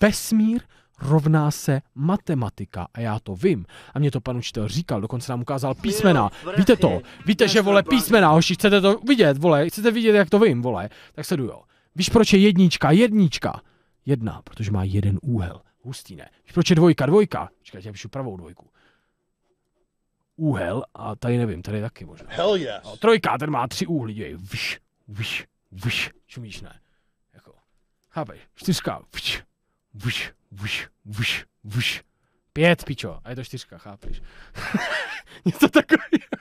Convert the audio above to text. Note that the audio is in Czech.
vesmír rovná se matematika. A já to vím. A mě to pan učitel říkal, dokonce nám ukázal písmena. Víte to? Víte, že vole písmena, hoši, chcete to vidět, vole? Chcete vidět, jak to vím, vole? Tak se jo. Víš, proč je jednička, jednička? Jedna, protože má jeden úhel. Hustý, ne? Víš, proč je dvojka, dvojka? Čekaj, já píšu pravou dvojku úhel a tady nevím, tady taky možná. Hell yes. no, trojka, ten má tři úhly, děj, Vš, vš, vš. čumíš ne. Jako, chápeš, čtyřka, vš, Vuš, vuš, vuš, vuš. Pět, pičo. A je to čtyřka, chápeš? Něco takového.